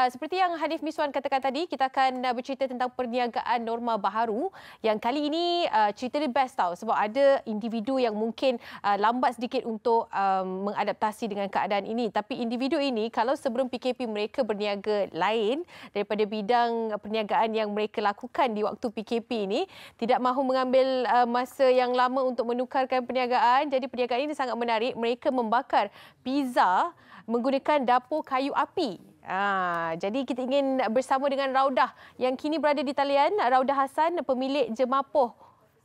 Ah, seperti yang Hanif Miswan katakan tadi, kita akan uh, bercerita tentang perniagaan norma baharu yang kali ini uh, cerita the best tau sebab ada individu yang mungkin uh, lambat sedikit untuk um, mengadaptasi dengan keadaan ini. Tapi individu ini kalau sebelum PKP mereka berniaga lain daripada bidang perniagaan yang mereka lakukan di waktu PKP ini, tidak mahu mengambil uh, masa yang lama untuk menukarkan perniagaan. Jadi perniagaan ini sangat menarik. Mereka membakar pizza menggunakan dapur kayu api Ah, jadi kita ingin bersama dengan Raudah yang kini berada di talian. Raudah Hasan, pemilik Jemapoh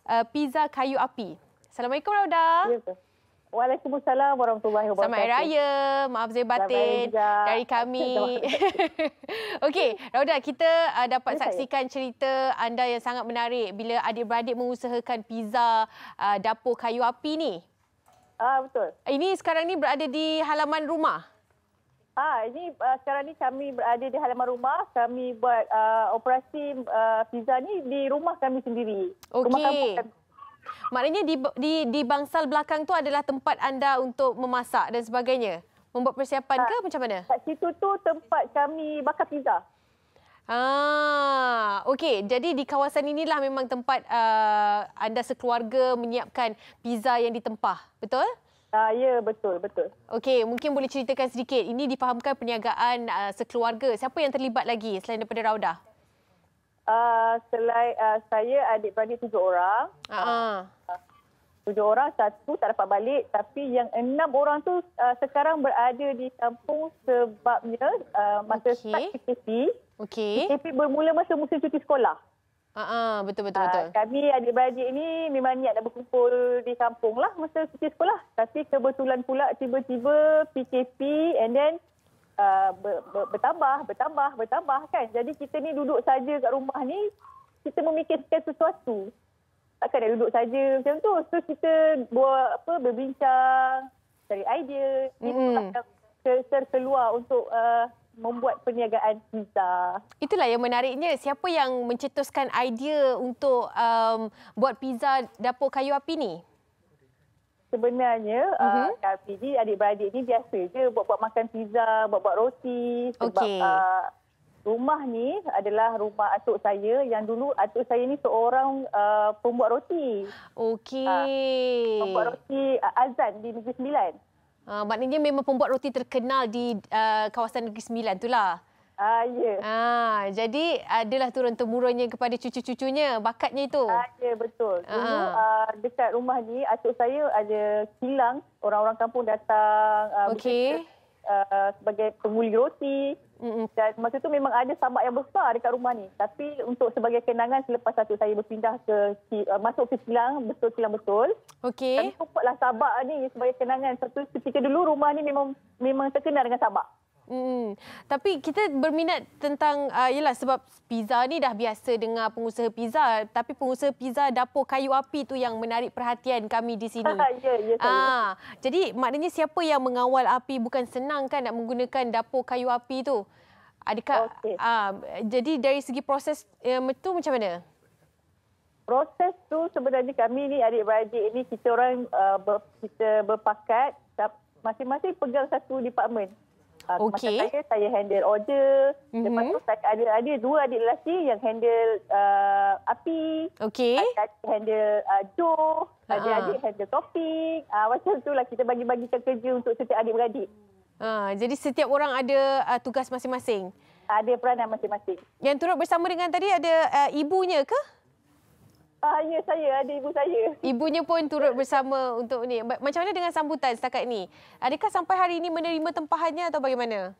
uh, Pizza Kayu Api. Assalamualaikum Raudah. Ya, Waalaikumsalam warahmatullahi wabarakatuh. Selamat hari Raya. Maaf Zain Batin dari kami. Okey, Raudah kita uh, dapat ya, saksikan cerita anda yang sangat menarik bila adik-beradik mengusahakan pizza uh, dapur kayu api ni. Ah betul. Ini sekarang ni berada di halaman rumah. Ha, ini uh, sekarang ni kami berada di halaman rumah. Kami buat uh, operasi uh, pizza ni di rumah kami sendiri. Okey. Maknanya di, di, di bangsal belakang tu adalah tempat anda untuk memasak dan sebagainya? Membuat persiapan ha, ke macam mana? Kat situ tu tempat kami bakar pizza. Ah, okey. Jadi di kawasan inilah memang tempat uh, anda sekeluarga menyiapkan pizza yang ditempah, betul? Ah, ya, betul, betul. Okey, mungkin boleh ceritakan sedikit. Ini dipahamkan perniagaan uh, sekeluarga. Siapa yang terlibat lagi selain daripada Rauda? Uh, ah, selai, uh, saya adik beradik tujuh orang. Uh -huh. Tujuh orang, satu tak dapat balik. Tapi yang enam orang tu uh, sekarang berada di kampung sebabnya uh, masa okay. start PKP. Okay. PKP bermula masa musim cuti sekolah. Ah, uh, betul betul uh, betul. Kami adik-beradik ni memang niat nak berkumpul di kampung lah masa cuti sekolah. Tapi kebetulan pula tiba-tiba PKP and then uh, ah, ber, ber, bertambah, bertambah, bertambah kan. Jadi kita ni duduk saja kat rumah ni kita memikirkan sesuatu. Takkan nak duduk saja macam tu. So kita buat apa berbincang, cari idea. Ini mm terkeluar untuk uh, membuat perniagaan pizza. Itulah yang menariknya. Siapa yang mencetuskan idea untuk um, buat pizza dapur kayu api ni? Sebenarnya, uh-huh. uh, mhm. kami ni, adik-beradik ni biasa je buat-buat makan pizza, buat-buat roti. Okay. uh, rumah ni adalah rumah atuk saya yang dulu atuk saya ni seorang uh, pembuat roti. Okey. Uh, pembuat roti uh, azan di Negeri Sembilan. Ah, maknanya memang pembuat roti terkenal di uh, kawasan Negeri Sembilan lah. Ah, ya. Yeah. Ah, jadi adalah turun-temurunnya kepada cucu-cucunya, bakatnya itu. Ah, ya, betul. Ah, Dulu ah. uh, dekat rumah ni, atuk saya ada kilang. Orang-orang kampung datang. Uh, okay. Uh, sebagai penguli roti dan masa itu memang ada sambak yang besar dekat rumah ni tapi untuk sebagai kenangan selepas satu saya berpindah ke uh, masuk ke Kilang betul Kilang betul okey tapi pokoklah sambak ni sebagai kenangan satu ketika dulu rumah ni memang memang terkenal dengan sambak Hmm. Tapi kita berminat tentang uh, ah, yalah sebab pizza ni dah biasa dengar pengusaha pizza tapi pengusaha pizza dapur kayu api tu yang menarik perhatian kami di sini. Ha, ya, ya, ah, jadi maknanya siapa yang mengawal api bukan senang kan nak menggunakan dapur kayu api tu? Adakah okay. uh, ah, jadi dari segi proses uh, tu macam mana? Proses tu sebenarnya kami ni adik-beradik ni kita orang uh, ber, kita berpakat masing-masing pegang satu department. Ah, uh, okay. Saya, saya handle order. Mm-hmm. Lepas tu ada, ada dua adik lelaki yang handle uh, api. Okay. Ada handle uh, dough. Ada uh adik handle topik. Uh, ah, macam itulah kita bagi bagi kan kerja untuk setiap adik-beradik. uh, jadi setiap orang ada uh, tugas masing-masing? Ada peranan masing-masing. Yang turut bersama dengan tadi ada uh, ibunya ke? Ya, saya. Ada ibu saya. Ibunya pun turut bersama untuk ni. Macam mana dengan sambutan setakat ni? Adakah sampai hari ini menerima tempahannya atau bagaimana?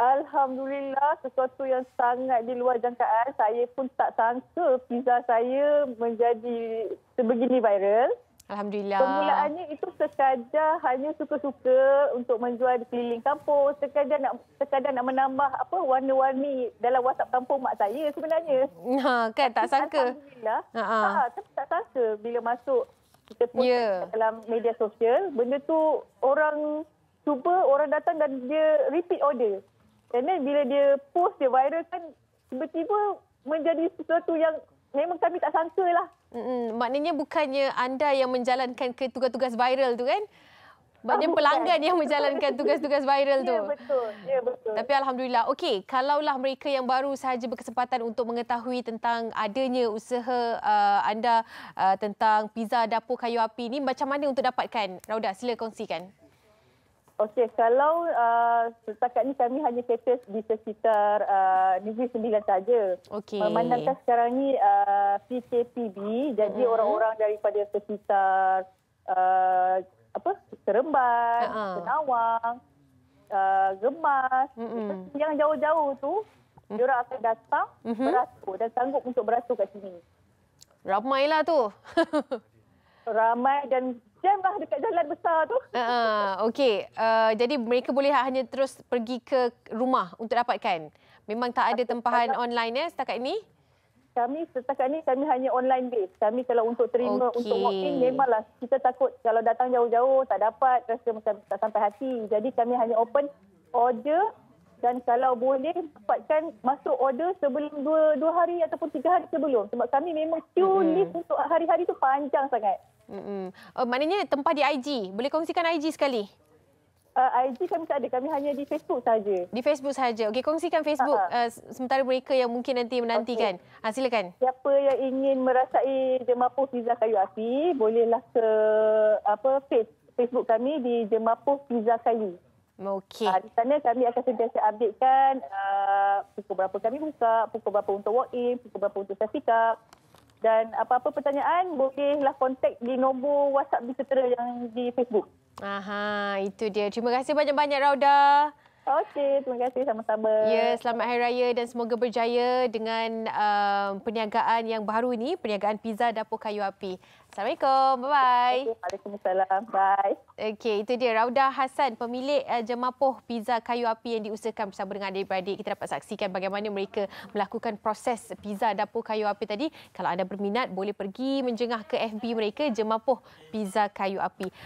Alhamdulillah, sesuatu yang sangat di luar jangkaan. Saya pun tak sangka pizza saya menjadi sebegini viral. Alhamdulillah. Permulaannya itu sekadar hanya suka-suka untuk menjual di keliling kampung. Sekadar nak sekadar nak menambah apa warna-warni dalam WhatsApp kampung mak saya sebenarnya. Ha, kan tak tapi, sangka. Alhamdulillah. Ha, ha. ha tapi tak sangka bila masuk kita post yeah. dalam media sosial, benda tu orang cuba, orang datang dan dia repeat order. Dan then bila dia post, dia viral kan, tiba-tiba menjadi sesuatu yang memang kami tak sangka lah maknanya bukannya anda yang menjalankan tugas-tugas viral tu kan? Maknanya oh, pelanggan bukan. yang menjalankan tugas-tugas viral tu. Ya, betul. Ya, betul. Tapi Alhamdulillah. Okey, kalaulah mereka yang baru sahaja berkesempatan untuk mengetahui tentang adanya usaha uh, anda uh, tentang pizza dapur kayu api ini, macam mana untuk dapatkan? Rauda, sila kongsikan. Okey, kalau uh, setakat ni kami hanya cases di sekitar uh, Negeri Sembilan saja. Okey. Memandangkan sekarang ni uh, PKPB, jadi hmm. orang-orang daripada sekitar uh, apa? Seremban, Senawang, uh-huh. uh, Gemas, Mm-mm. yang jauh-jauh tu, mm. dia akan datang mm-hmm. beratur dan sanggup untuk beratur kat sini. Ramailah tu. Ramai dan jam lah dekat jalan besar tu. Ha, okey. Uh, jadi mereka boleh hanya terus pergi ke rumah untuk dapatkan. Memang tak ada tempahan online ya setakat ini? Kami setakat ini kami hanya online based. Kami kalau untuk terima okay. untuk walk-in memanglah kita takut kalau datang jauh-jauh tak dapat rasa macam tak sampai hati. Jadi kami hanya open order dan kalau boleh dapatkan masuk order sebelum dua, dua hari ataupun tiga hari sebelum. Sebab kami memang queue list hmm. untuk hari-hari tu panjang sangat. Mm-mm. Uh, maknanya tempah di IG. Boleh kongsikan IG sekali? Uh, IG kami tak ada. Kami hanya di Facebook saja. Di Facebook saja. Okey, kongsikan Facebook uh-huh. uh, sementara mereka yang mungkin nanti menantikan. Okay. Uh, ha, silakan. Siapa yang ingin merasai Jemapuh Pizza Kayu Api, bolehlah ke apa face, Facebook kami di Jemapuh Pizza Kayu. Okey. Uh, di sana kami akan sentiasa updatekan uh, pukul berapa kami buka, pukul berapa untuk walk-in, pukul berapa untuk self-pick dan apa-apa pertanyaan bolehlah kontak di nombor WhatsApp di setera yang di Facebook. Aha, itu dia. Terima kasih banyak-banyak Rauda. Okey, terima kasih sama-sama. Ya, selamat Hari Raya dan semoga berjaya dengan um, perniagaan yang baru ini, perniagaan pizza dapur kayu api. Assalamualaikum. Bye-bye. Okay, Bye. Okey, itu dia Rauda Hasan, pemilik uh, Jemapoh Pizza Kayu Api yang diusahakan bersama dengan adik-beradik. Kita dapat saksikan bagaimana mereka melakukan proses pizza dapur kayu api tadi. Kalau anda berminat, boleh pergi menjengah ke FB mereka, Jemapoh Pizza Kayu Api.